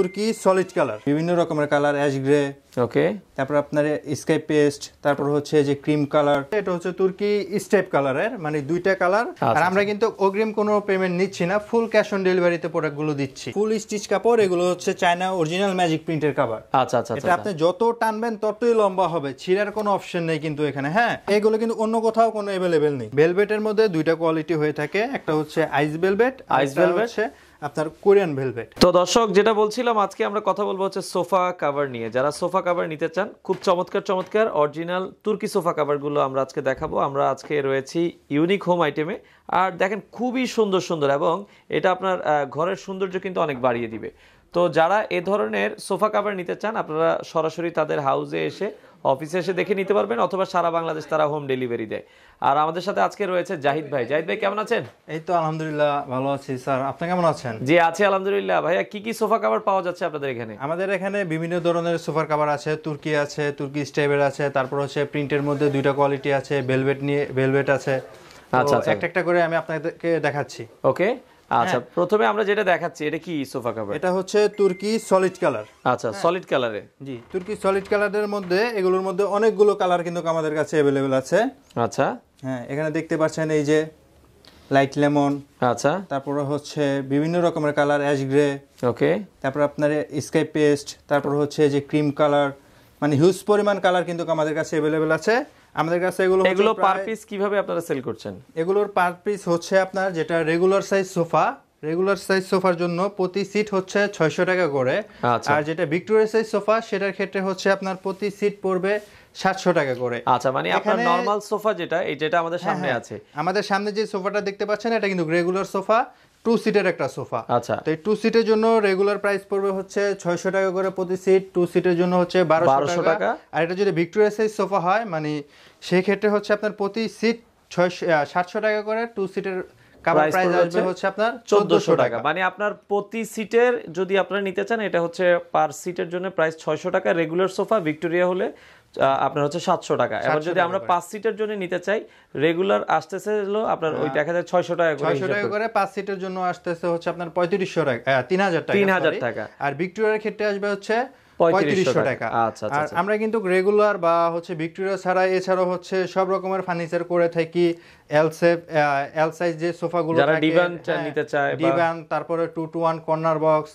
তুর্কি solid colour বিভিন্ন রকমের কালার অ্যাশ গ্রে ওকে তারপর আপনার স্কাই পেস্ট তারপর হচ্ছে যে ক্রিম কালার এটা হচ্ছে তুর্কি স্টেপ কালারের মানে দুইটা কালার আচ্ছা, আর আচ্ছা। আমরা কিন্তু অগ্রিম কোনো পেমেন্ট নিচ্ছি না ফুল ক্যাশ অন ডেলিভারিতে প্রোডাক্টগুলো দিচ্ছি ফুল স্টিচ কাপড় এগুলো হচ্ছে চায়না অরিজিনাল ম্যাজিক প্রিন্টের কাপড় আচ্ছা আচ্ছা এটা আপনি আচ্ছা। যত টানবেন ততই লম্বা হবে ছিঁড়ার কোনো অপশন নেই কিন্তু এখানে হ্যাঁ এগুলো কিন্তু অন্য কোথাও কোনো অ্যাভেলেবেল নেই ভেলভেটের মধ্যে দুইটা কোয়ালিটি হয়ে থাকে একটা হচ্ছে আইস ভেলভেট আইস ভেলভেট আপনার কোরিয়ান ভেলভেট তো দর্শক যেটা বলছিলাম আজকে আমরা কথা বলবো হচ্ছে সোফা কাভার নিয়ে যারা সোফা কাভার নিতে চান খুব চমৎকার চমৎকার অরিজিনাল তুর্কি সোফা কাভারগুলো আমরা আজকে দেখাবো আমরা আজকে রয়েছি ইউনিক হোম আইটেমে আর দেখেন খুবই সুন্দর সুন্দর এবং এটা আপনার ঘরের সৌন্দর্য কিন্তু অনেক বাড়িয়ে দিবে তো যারা এ ধরনের সোফা কাভার নিতে চান আপনারা সরাসরি তাদের হাউজে এসে অফিসে এসে দেখে নিতে পারবেন অথবা সারা বাংলাদেশ তারা হোম ডেলিভারি দেয় আর আমাদের সাথে আজকে রয়েছে জাহিদ ভাই জাহিদ ভাই কেমন আছেন এই তো আলহামদুলিল্লাহ ভালো আছি স্যার আপনি কেমন আছেন জি আছি আলহামদুলিল্লাহ ভাইয়া কি কি সোফা কভার পাওয়া যাচ্ছে আপনাদের এখানে আমাদের এখানে বিভিন্ন ধরনের সোফার কভার আছে তুর্কি আছে তুর্কি স্টাইলের আছে তারপর হচ্ছে প্রিন্টের মধ্যে দুইটা কোয়ালিটি আছে ভেলভেট নিয়ে ভেলভেট আছে আচ্ছা, আচ্ছা একটা একটা করে আমি আপনাদেরকে দেখাচ্ছি ওকে আচ্ছা হ্যাঁ। প্রথমে আমরা যেটা দেখাচ্ছি এটা কি সোফা কভার এটা হচ্ছে তুর্কি সলিড কালার আচ্ছা সলিড হ্যাঁ। কালারে জি তুর্কি সলিড কালারের মধ্যে এগুলোর মধ্যে অনেকগুলো কালার কিন্তু আমাদের কাছে अवेलेबल আছে আচ্ছা হ্যাঁ এখানে দেখতে পাচ্ছেন এই যে লাইট লেমন আচ্ছা তারপর হচ্ছে বিভিন্ন রকমের কালার অ্যাশ গ্রে ওকে তারপর আপনার স্কাই পেস্ট তারপর হচ্ছে যে ক্রিম কালার মানে হিউজ পরিমাণ কালার কিন্তু আমাদের কাছে अवेलेबल আছে আমাদের কাছে এগুলো এগুলো পার পিস কিভাবে আপনারা সেল করছেন এগুলোর পার পিস হচ্ছে আপনার যেটা regular size sofa regular size সোফার জন্য প্রতি সিট হচ্ছে ছয়শো টাকা করে আচ্ছা। আর যেটা ভিক্টোরিয়া সাইজ সোফা সেটার ক্ষেত্রে হচ্ছে আপনার প্রতি সিট পড়বে সাতশো টাকা করে আচ্ছা মানে আপনার নর্মাল সোফা যেটা এই যেটা আমাদের হ্যাঁ, সামনে হ্যাঁ। আছে আমাদের সামনে যে সোফাটা দেখতে পাচ্ছেন এটা কিন্তু রেগুলার সোফা টু সিটের একটা সোফা আচ্ছা তো এই টু সিটের জন্য রেগুলার প্রাইস পড়বে হচ্ছে ছয়শো টাকা করে প্রতি সিট টু সিটের জন্য হচ্ছে বারোশো টাকা আর এটা যদি ভিক্টোরিয়া সাইজ সোফা হয় মানে সেই ক্ষেত্রে হচ্ছে আপনার প্রতি সিট ছয়শো সাতশো টাকা করে টু সিটের কাভার প্রাইস আসবে হচ্ছে আপনার 1400 টাকা মানে আপনার প্রতি সিটের যদি আপনারা নিতে চান এটা হচ্ছে পার সিটের জন্য প্রাইস 600 টাকা রেগুলার সোফা ভিক্টোরিয়া হলে আপনার হচ্ছে সাতশো টাকা এবার যদি আমরা পাঁচ সিটের জন্য নিতে চাই রেগুলার আসতেছে হলো আপনার ওই দেখা যায় ছয়শো টাকা ছয়শো টাকা করে পাঁচ সিটের জন্য আসতেছে হচ্ছে আপনার পঁয়ত্রিশশো টাকা তিন হাজার টাকা তিন হাজার টাকা আর ভিক্টোরিয়ার ক্ষেত্রে আসবে হচ্ছে পঁয়ত্রিশশো টাকা আচ্ছা, আচ্ছা, আচ্ছা আমরা কিন্তু রেগুলার বা হচ্ছে ভিক্টোরিয়া ছাড়া এছাড়াও হচ্ছে সব রকমের ফার্নিচার করে থাকি এলসেফ এল সাইজ যে সোফাগুলো হ্যাঁ, নিতে ডিভান তারপরে two two one corner box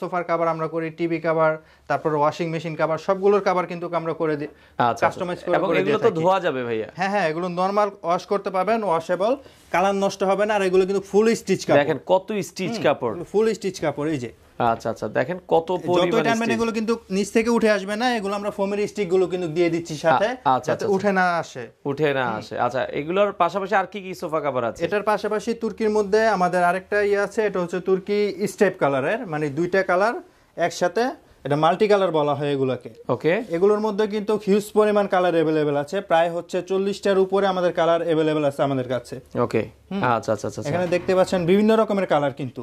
সোফার কভার আমরা করি টিভি কভার তারপর ওয়াশিং মেশিন কভার সবগুলোর কভার কিন্তু আমরা করে দিই কাস্টমাইজ আচ্ছা, আচ্ছা। করে এবং এগুলো তো ধোয়া যাবে ভাইয়া হ্যাঁ হ্যাঁ এগুলো নরমাল ওয়াশ করতে পারবেন ওয়াশেবল কালার নষ্ট হবে না আর এগুলো কিন্তু ফুল স্টিচ কাপড় দেখেন কত স্টিচ কাপড় ফুল স্টিচ কাপড় এই যে আচ্ছা আচ্ছা দেখেন কত পরিমাণ টানবেন এগুলো কিন্তু নিচ থেকে উঠে আসবে না এগুলো আমরা ফোমের স্টিক গুলো কিন্তু দিয়ে দিচ্ছি সাথে আচ্ছা, আচ্ছা, যাতে আচ্ছা। উঠে না আসে উঠে না আসে আচ্ছা এগুলোর পাশাপাশি আর কি কি সোফা কভার আছে এটার পাশাপাশি তুর্কির মধ্যে আমাদের আরেকটা ই ইয়ে আছে এটা হচ্ছে তুর্কি স্টেপ কালারের মানে দুইটা কালার একসাথে এটা মাল্টি কালার বলা হয় এগুলোকে ওকে এগুলোর মধ্যে কিন্তু হিউজ পরিমাণ কালার अवेलेबल আছে প্রায় হচ্ছে চল্লিশটার উপরে আমাদের কালার अवेलेबल আছে আমাদের কাছে ওকে আচ্ছা আচ্ছা আচ্ছা এখানে দেখতে পাচ্ছেন বিভিন্ন রকমের কালার কিন্তু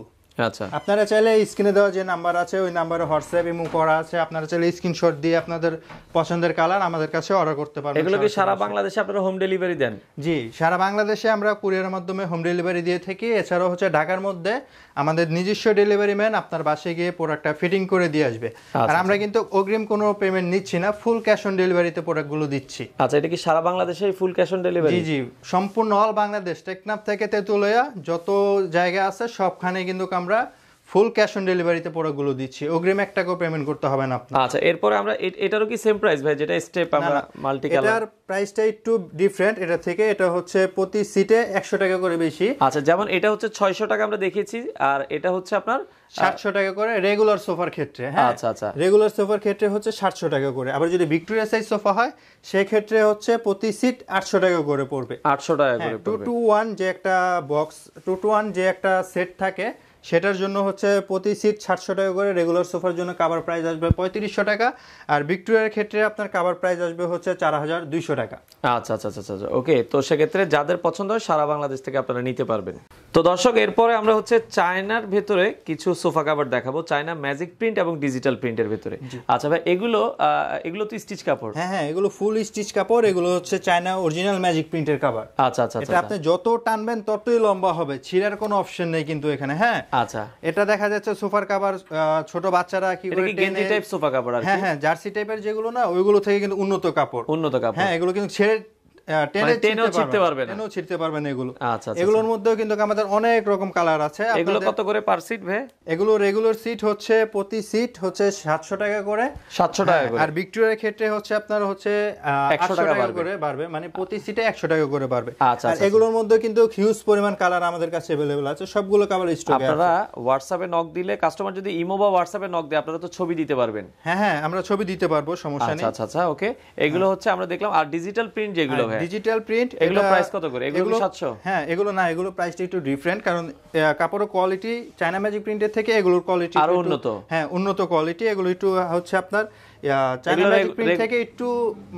আচ্ছা আপনারা চাইলে স্ক্রিনে দেওয়া যে নাম্বার আছে ওই নাম্বারে হোয়াটসঅ্যাপ ইমো করা আছে আপনারা চাইলে স্ক্রিনশট দিয়ে আপনাদের পছন্দের কালার আমাদের কাছে অর্ডার করতে পারবেন এগুলো কি সারা বাংলাদেশে আপনারা হোম ডেলিভারি দেন জি সারা বাংলাদেশে আমরা কুরিয়ারের মাধ্যমে হোম ডেলিভারি দিয়ে থাকি এছাড়াও হচ্ছে ঢাকার মধ্যে আমাদের নিজস্ব ডেলিভারি ম্যান আপনার বাসে গিয়ে প্রোডাক্টটা ফিটিং করে দিয়ে আসবে আচ্ছা, আর আচ্ছা। আমরা কিন্তু অগ্রিম কোনো পেমেন্ট নিচ্ছি না ফুল ক্যাশ অন ডেলিভারিতে প্রোডাক্টগুলো দিচ্ছি আচ্ছা এটা কি সারা বাংলাদেশে ফুল ক্যাশ অন ডেলিভারি জি জি সম্পূর্ণ অল বাংলাদেশ টেকনাফ থেকে তেতুলিয়া যত জায়গা আছে সবখানে কিন্তু আমরা ফুল ক্যাশ অন ডেলিভারিতে প্রোডাক্টগুলো দিচ্ছি অগ্রিম এক টাকাও পেমেন্ট করতে হবে না আপনার আচ্ছা এরপরে আমরা এটারও কি সেম প্রাইস ভাই যেটা স্টেপ আমরা মাল্টি কালার এটার প্রাইসটা একটু ডিফারেন্ট এটা থেকে এটা হচ্ছে প্রতি সিটে 100 টাকা করে বেশি আচ্ছা যেমন এটা হচ্ছে 600 টাকা আমরা দেখিয়েছি আর এটা হচ্ছে আপনার 700 টাকা করে রেগুলার সোফার ক্ষেত্রে হ্যাঁ আচ্ছা আচ্ছা রেগুলার সোফার ক্ষেত্রে হচ্ছে 700 টাকা করে আবার যদি ভিক্টোরিয়া সাইজ সোফা হয় সেই ক্ষেত্রে হচ্ছে প্রতি সিট 800 টাকা করে পড়বে 800 টাকা হ্যাঁ, করে পড়বে 2 যে একটা বক্স 221 যে একটা সেট থাকে সেটার জন্য হচ্ছে প্রতি সিট সাতশো টাকা করে রেগুলার সোফার জন্য কাভার প্রাইস আসবে পঁয়ত্রিশশো টাকা আর ভিক্টোরিয়ার ক্ষেত্রে আপনার কাভার প্রাইস আসবে হচ্ছে চার হাজার দুইশো টাকা আচ্ছা, আচ্ছা আচ্ছা আচ্ছা আচ্ছা ওকে তো সেক্ষেত্রে যাদের পছন্দ হয় সারা বাংলাদেশ থেকে আপনারা নিতে পারবেন তো দর্শক এরপরে আমরা হচ্ছে চায়নার ভেতরে কিছু সোফা কাভার দেখাবো চায়না ম্যাজিক প্রিন্ট এবং ডিজিটাল প্রিন্টের ভেতরে আচ্ছা ভাই এগুলো এগুলো তো স্টিচ কাপড় হ্যাঁ হ্যাঁ এগুলো ফুল স্টিচ কাপড় এগুলো হচ্ছে চায়না অরিজিনাল ম্যাজিক প্রিন্টের কাভার আচ্ছা আচ্ছা, আচ্ছা এটা আপনি আচ্ছা। যত টানবেন ততই লম্বা হবে ছিঁড়ার কোনো অপশন নেই কিন্তু এখানে হ্যাঁ আচ্ছা এটা দেখা যাচ্ছে সোফার কাভার ছোট বাচ্চারা কি করে গেঞ্জি টাইপ সোফা কাভার হ্যাঁ হ্যাঁ জার্সি টাইপের যেগুলো না ওইগুলো থেকে কিন্তু উন্নত কাপড় উন্নত কাপড় হ্যাঁ এগুলো কিন্তু ছেড়ে এগুলোর আচ্ছা। কিন্তু আছে হ্যাঁ, মানে আচ্ছা, আচ্ছা, মধ্যে কিন্তু হিউজ পরিমাণ কালার আমাদের কাছে সবগুলো হোয়াটসঅ্যাপে নক দিলে কাস্টমার যদি ইমো বা হোয়াটসঅ্যাপে নক দেয় আপনারা তো ছবি দিতে পারবেন হ্যাঁ হ্যাঁ আমরা ছবি দিতে পারবো সমস্যা নেই আচ্ছা আচ্ছা ওকে এগুলো হ্যাঁ। হচ্ছে আমরা দেখলাম আর ডিজিটাল প্রিন্ট যেগুলো হ্যাঁ, ডিজিটাল হ্যাঁ। প্রিন্ট এগুলো প্রাইস কত করে এগুলো 700 হ্যাঁ এগুলো না এগুলো প্রাইসটা একটু ডিফারেন্ট কারণ কাপড়ের কোয়ালিটি চায়না ম্যাজিক প্রিন্টের থেকে এগুলোর কোয়ালিটি আরো উন্নত হ্যাঁ উন্নত কোয়ালিটি এগুলো একটু হচ্ছে আপনার চায়না ম্যাজিক প্রিন্ট থেকে একটু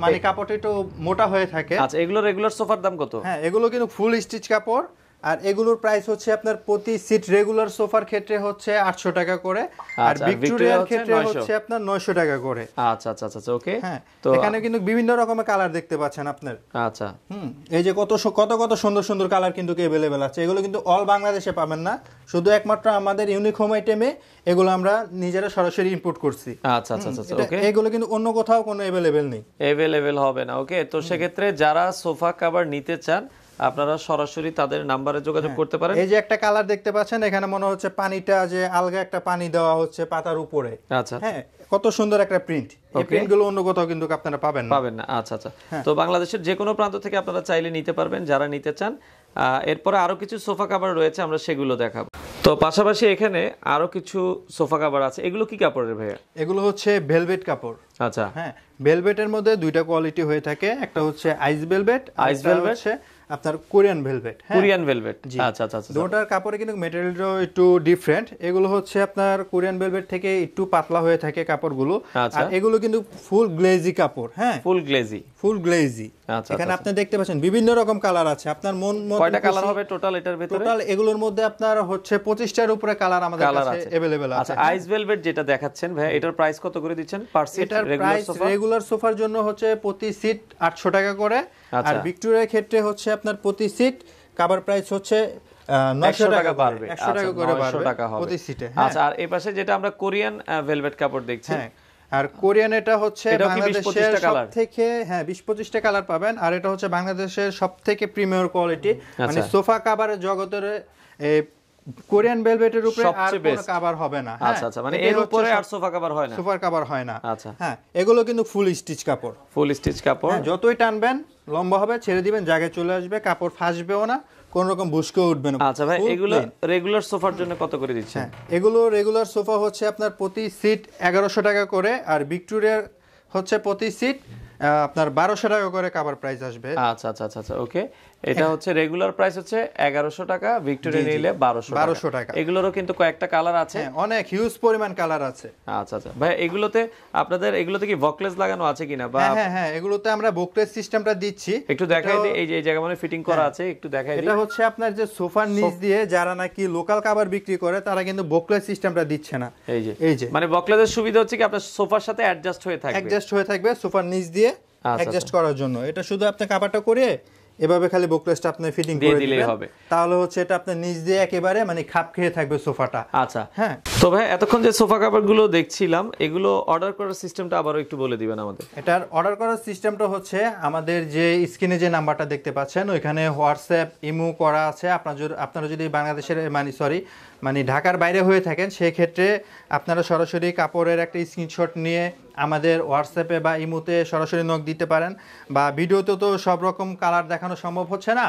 মানে কাপড়টা একটু মোটা হয়ে থাকে আচ্ছা এগুলো রেগুলার সোফার দাম কত হ্যাঁ এগুলো কিন্তু ফুল স্টিচ কাপড় আর এগুলোর প্রাইস হচ্ছে আপনার প্রতি সিট রেগুলার সোফার ক্ষেত্রে হচ্ছে 800 টাকা করে আর ভিক্টোরিয়ার আচ্ছা, ক্ষেত্রে হচ্ছে আপনার 900 টাকা করে আচ্ছা আচ্ছা আচ্ছা ওকে আচ্ছা, হ্যাঁ তো এখানে কিন্তু বিভিন্ন রকমের কালার দেখতে পাচ্ছেন আপনার আচ্ছা হুম এই যে কত কত কত সুন্দর সুন্দর কালার কিন্তু अवेलेबल আছে এগুলো কিন্তু অল বাংলাদেশে পাবেন না শুধু একমাত্র আমাদের ইউনিক হোম আইটেমে এগুলো আমরা নিজেরা সরাসরি ইম্পোর্ট করছি আচ্ছা আচ্ছা আচ্ছা ওকে এগুলো কিন্তু অন্য কোথাও কোনো अवेलेबल নেই अवेलेबल হবে না ওকে তো সেক্ষেত্রে যারা সোফা কভার নিতে চান আপনারা সরাসরি তাদের নাম্বারে যোগাযোগ হ্যাঁ। করতে পারেন এই যে একটা কালার দেখতে পাচ্ছেন এখানে মনে হচ্ছে পানিটা যে আলগা একটা পানি দেওয়া হচ্ছে পাতার উপরে আচ্ছা হ্যাঁ কত সুন্দর একটা প্রিন্ট এই প্রিন্টগুলো অন্য কোথাও কিন্তু আপনারা পাবেন না পাবেন না আচ্ছা আচ্ছা হ্যাঁ। তো বাংলাদেশের যে কোনো প্রান্ত থেকে আপনারা চাইলে নিতে পারবেন যারা নিতে চান এরপরে আরো কিছু সোফা কাভার রয়েছে আমরা সেগুলো দেখাবো তো পাশাপাশি এখানে আরো কিছু সোফা কাভার আছে এগুলো কি কাপড়ের ভাইয়া এগুলো হচ্ছে ভেলভেট কাপড় আচ্ছা হ্যাঁ ভেলভেটের মধ্যে দুইটা কোয়ালিটি হয়ে থাকে একটা হচ্ছে আইস ভেলভেট আইস ভেলভেট আপনার কোরিয়ান ভেলভেট হ্যাঁ? কোরিয়ান ভেলভেট আচ্ছা, আচ্ছা আচ্ছা আচ্ছা দুটার কাপড়ে কিন্তু মেটেরিয়ালটাও একটু ডিফারেন্ট এগুলো হচ্ছে আপনার কোরিয়ান ভেলভেট থেকে একটু পাতলা হয়ে থাকে কাপড়গুলো আচ্ছা। আর এগুলো কিন্তু ফুল গ্লেজি কাপড় হ্যাঁ ফুল গ্লেজি ফুল গ্লেজি এখানে আচ্ছা। আপনি দেখতে পাচ্ছেন বিভিন্ন রকম কালার আছে আপনার মন কয়টা কালার হবে টোটাল এটার ভিতরে টোটাল এগুলোর মধ্যে আপনার হচ্ছে টার উপরে কালার আমাদের কাছে अवेलेबल আছে আচ্ছা আইস ভেলভেট যেটা দেখাচ্ছেন ভাই এটার প্রাইস কত করে দিচ্ছেন পার সিট রেগুলার সোফার জন্য হচ্ছে প্রতি সিট 800 টাকা করে আচ্ছা। আর ভিক্টোরিয়ার ক্ষেত্রে হচ্ছে আপনার প্রতি সিট কাভার প্রাইস হচ্ছে করে আচ্ছা, হ্যাঁ। আচ্ছা, আর যেটা আমরা কোরিয়ান ভেলভেট কাপড় দেখছি হ্যাঁ, আর কোরিয়ান এটা হচ্ছে সবথেকে হ্যাঁ কালার পাবেন আর এটা হচ্ছে বাংলাদেশের প্রিমিয়ার কোয়ালিটি মানে সোফা কাবারের জগতের কোরিয়ান ভেলভেটের উপরে আর কোনো কভার হবে না আচ্ছা হ্যাঁ, আচ্ছা মানে এর উপরে আর সোফা কভার হয় না সোফা কভার হয় না আচ্ছা হ্যাঁ এগুলো কিন্তু ফুল স্টিচ কাপড় ফুল স্টিচ কাপড় হ্যাঁ, যতই টানবেন লম্বা হবে ছেড়ে দিবেন জায়গায় চলে আসবে কাপড় ফাঁসবেও না কোন রকম বুসকে উঠবে না আচ্ছা ভাই এগুলো রেগুলার সোফার জন্য কত করে দিচ্ছেন হ্যাঁ, এগুলো রেগুলার সোফা হচ্ছে আপনার প্রতি সিট 1100 টাকা করে আর ভিক্টোরিয়ার হচ্ছে প্রতি সিট আপনার বারোশো টাকা করে কাভার প্রাইস আসবে আচ্ছা আচ্ছা আচ্ছা ওকে আচ্ছা, এটা হচ্ছে রেগুলার প্রাইস হচ্ছে এগারোশো টাকা ভিক্টোরিয়া নিলে বারোশো বারোশো টাকা এগুলোরও কিন্তু কয়েকটা কালার আছে হ্যাঁ, অনেক হিউজ পরিমাণ কালার আছে আচ্ছা আচ্ছা ভাই এগুলোতে আপনাদের এগুলোতে কি বকলেস লাগানো আছে কিনা বা হ্যাঁ হ্যাঁ, হ্যাঁ এগুলোতে আমরা বকলেস সিস্টেমটা দিচ্ছি একটু দেখাই দিই এই যে জায়গা মানে ফিটিং করা হ্যাঁ। আছে একটু দেখাই দিই এটা হচ্ছে আপনার যে সোফার নিচ দিয়ে যারা নাকি লোকাল কাভার বিক্রি করে তারা কিন্তু বকলেস সিস্টেমটা দিচ্ছে না এই যে এই যে মানে বকলেসের সুবিধা হচ্ছে কি আপনার সোফার সাথে অ্যাডজাস্ট হয়ে থাকবে অ্যাডজাস্ট হয়ে থাকবে সোফার নিচ দিয়ে অ্যাডজাস্ট আচ্ছা, আচ্ছা। করার জন্য এটা শুধু আপনি কাভারটা করে এভাবে খালি বুকলেসটা আপনি ফিটিং করে দিলেই হবে তাহলে হচ্ছে এটা আপনি নিজ দিয়ে একেবারে মানে খাপ খেয়ে থাকবে সোফাটা আচ্ছা হ্যাঁ তো ভাই এতক্ষণ যে সোফা গুলো দেখছিলাম এগুলো অর্ডার করার সিস্টেমটা আবারও একটু বলে দিবেন আমাদের এটার অর্ডার করার সিস্টেমটা হচ্ছে আমাদের যে স্ক্রিনে যে নাম্বারটা দেখতে পাচ্ছেন ওইখানে হোয়াটসঅ্যাপ ইমো করা আছে আপনার আপনারা যদি বাংলাদেশের মানে সরি মানে ঢাকার বাইরে হয়ে থাকেন সেক্ষেত্রে আপনারা সরাসরি কাপড়ের একটা স্ক্রিনশট নিয়ে আমাদের হোয়াটসঅ্যাপে বা ইমোতে সরাসরি নখ দিতে পারেন বা ভিডিওতে তো সব রকম কালার দেখানো সম্ভব হচ্ছে না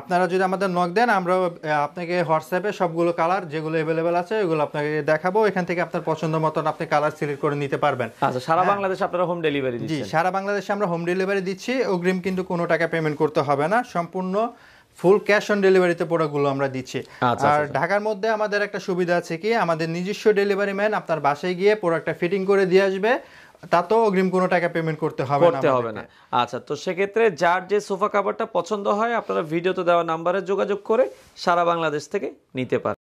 আপনারা যদি আমাদের নখ দেন আমরা আপনাকে হোয়াটসঅ্যাপে সবগুলো কালার যেগুলো অ্যাভেলেবেল আছে ওইগুলো আপনাকে দেখাবো এখান থেকে আপনার পছন্দ মতন আপনি কালার সিলেক্ট করে নিতে পারবেন আচ্ছা সারা হ্যাঁ। বাংলাদেশে আপনারা হোম ডেলিভারি জি সারা বাংলাদেশে আমরা হোম ডেলিভারি দিচ্ছি অগ্রিম কিন্তু কোনো টাকা পেমেন্ট করতে হবে না সম্পূর্ণ ফুল ক্যাশ অন ডেলিভারিতে প্রোডাক্টগুলো আমরা দিচ্ছি আচ্ছা, আচ্ছা, আর আচ্ছা। ঢাকার মধ্যে আমাদের একটা সুবিধা আছে কি আমাদের নিজস্ব ডেলিভারি ম্যান আপনার বাসায় গিয়ে প্রোডাক্টটা ফিটিং করে দিয়ে আসবে তাতেও অগ্রিম কোনো টাকা পেমেন্ট করতে হবে করতে হবে না আচ্ছা তো সেক্ষেত্রে যার যে সোফা কাভারটা পছন্দ হয় আপনারা ভিডিওতে দেওয়া নাম্বারে যোগাযোগ করে সারা বাংলাদেশ থেকে নিতে পারেন